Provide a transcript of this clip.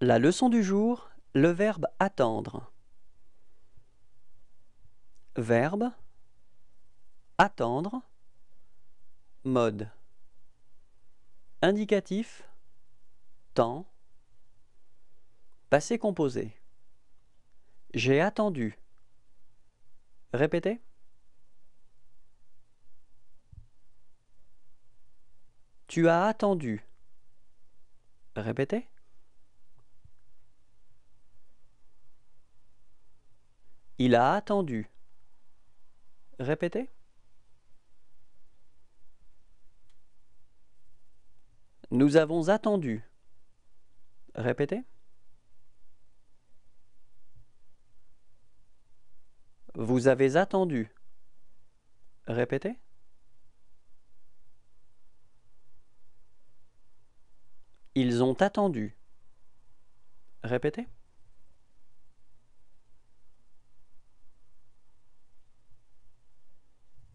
La leçon du jour, le verbe attendre. Verbe attendre mode indicatif temps passé composé J'ai attendu. Répétez. Tu as attendu. Répétez. Il a attendu. Répétez. Nous avons attendu. Répétez. Vous avez attendu. Répétez. Ils ont attendu. Répétez.